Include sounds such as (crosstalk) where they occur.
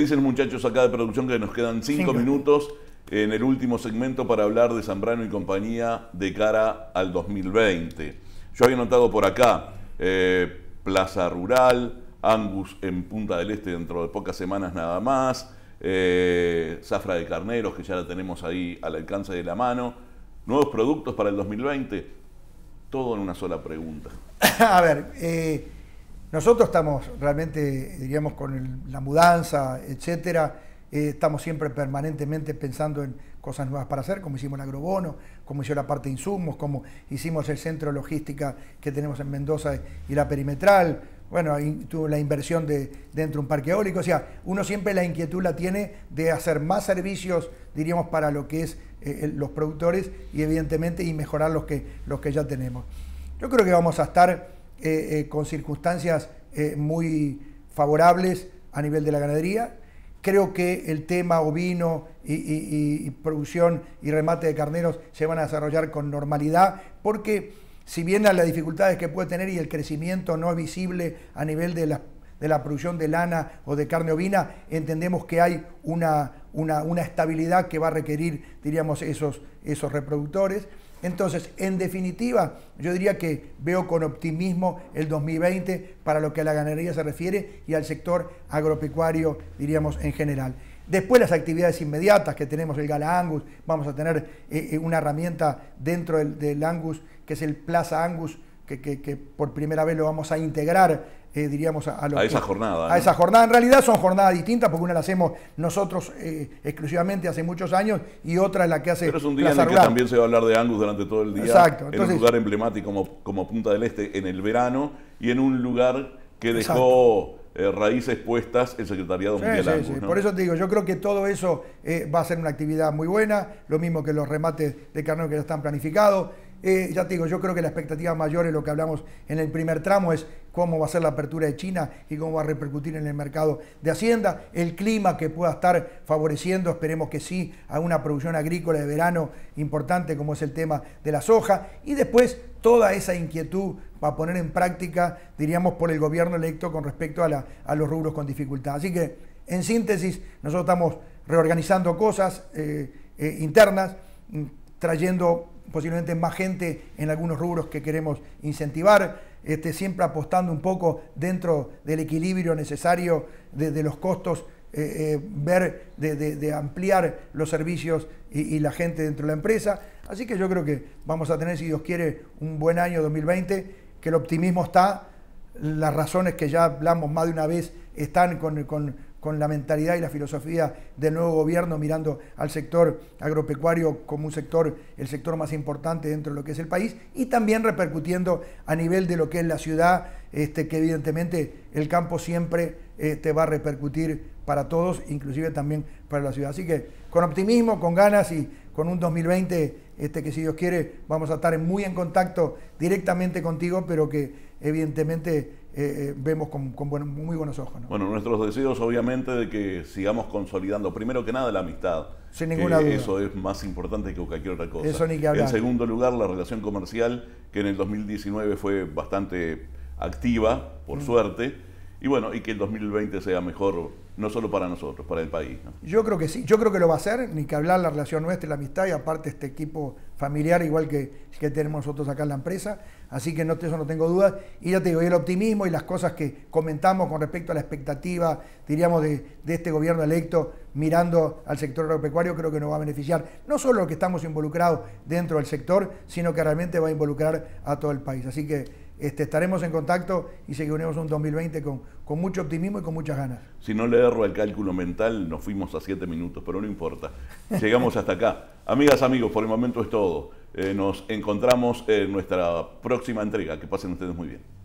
dicen muchachos acá de producción que nos quedan cinco, minutos en el último segmento para hablar de Zambrano y compañía de cara al 2020. Yo había notado por acá eh, Plaza Rural, Angus en Punta del Este dentro de pocas semanas nada más, eh, Zafra de Carneros que ya la tenemos ahí al alcance de la mano, nuevos productos para el 2020, todo en una sola pregunta. (laughs) A ver, eh, nosotros estamos realmente, diríamos, con la mudanza, etcétera, eh, estamos siempre permanentemente pensando en cosas nuevas para hacer, como hicimos el agrobono, como hicimos la parte de insumos, como hicimos el centro logística que tenemos en Mendoza y la perimetral, bueno, tuvo la inversión de, dentro de un parque eólico, o sea, uno siempre la inquietud la tiene de hacer más servicios, diríamos, para lo que es eh, los productores y evidentemente y mejorar los que, los que ya tenemos. Yo creo que vamos a estar eh, eh, con circunstancias eh, muy favorables a nivel de la ganadería. Creo que el tema ovino y, y, producción y remate de carneros se van a desarrollar con normalidad, porque si bien las dificultades que puede tener y el crecimiento no es visible a nivel de las de la producción de lana o de carne ovina, entendemos que hay una, estabilidad que va a requerir, diríamos, esos, esos reproductores. Entonces, en definitiva, yo diría que veo con optimismo el 2020 para lo que a la ganadería se refiere y al sector agropecuario, diríamos, en general. Después las actividades inmediatas que tenemos, el Gala Angus, vamos a tener eh, eh, una herramienta dentro del, del Angus, que es el Plaza Angus, que, por primera vez lo vamos a integrar, eh, diríamos, a, a, esa jornada. A esa jornada. En realidad son jornadas distintas porque una la hacemos nosotros eh, exclusivamente hace muchos años y otra es la que hace. Pero es un día en el que también se va a hablar de Angus durante todo el día. Exacto. en un lugar emblemático como, Punta del Este en el verano y en un lugar que dejó. Eh, raíces puestas el Secretariado de Mundial. Angus, sí. Por eso te digo, yo creo que todo eso va a ser una actividad muy buena, lo mismo que los remates de carne que ya están planificados. Eh, ya te digo, yo creo que la expectativa mayor es lo que hablamos en el primer tramo, es cómo va a ser la apertura de China y cómo va a repercutir en el mercado de Hacienda, el clima que pueda estar favoreciendo, esperemos que sí, a una producción agrícola de verano importante como es el tema de la soja, y después toda esa inquietud para a poner en práctica, diríamos, por el gobierno electo con respecto a, los rubros con dificultad. Así que, en síntesis, nosotros estamos reorganizando cosas eh, eh, internas, mm, trayendo posiblemente más gente en algunos rubros que queremos incentivar, este, siempre apostando un poco dentro del equilibrio necesario de, los costos, eh, eh, ver de, ampliar los servicios y, la gente dentro de la empresa. Así que yo creo que vamos a tener, si Dios quiere, un buen año 2020, que el optimismo está, las razones que ya hablamos más de una vez están con con la mentalidad y la filosofía del nuevo gobierno, mirando al sector agropecuario como un sector, el sector más importante dentro de lo que es el país, y también repercutiendo a nivel de lo que es la ciudad, este, que evidentemente el campo siempre este, va a repercutir para todos, inclusive también para la ciudad. Así que con optimismo, con ganas y con un 2020 este, que si Dios quiere vamos a estar muy en contacto directamente contigo, pero que evidentemente eh, eh, vemos con, muy buenos ojos. Bueno, nuestros deseos obviamente de que sigamos consolidando, primero que nada, la amistad. Sin ninguna duda. Eso es más importante que cualquier otra cosa. Eso ni que hablar. En segundo lugar, la relación comercial, que en el 2019 fue bastante activa, por mm. suerte y bueno, y que el 2020 sea mejor, no solo para nosotros, para el país. Yo creo que sí, yo creo que lo va a hacer, ni que hablar la relación nuestra la amistad, y aparte este equipo familiar, igual que, que tenemos nosotros acá en la empresa, así que no, eso no tengo dudas, y ya te digo, el optimismo y las cosas que comentamos con respecto a la expectativa, diríamos, de, de este gobierno electo, mirando al sector agropecuario, creo que nos va a beneficiar, no solo que estamos involucrados dentro del sector, sino que realmente va a involucrar a todo el país, así que este, estaremos en contacto y seguiremos un 2020 con, mucho optimismo y con muchas ganas. Si no le erro al cálculo mental, nos fuimos a siete minutos, pero no importa. Llegamos hasta acá. Amigas, amigos, por el momento es todo. Eh, nos encontramos en nuestra próxima entrega. Que pasen ustedes muy bien.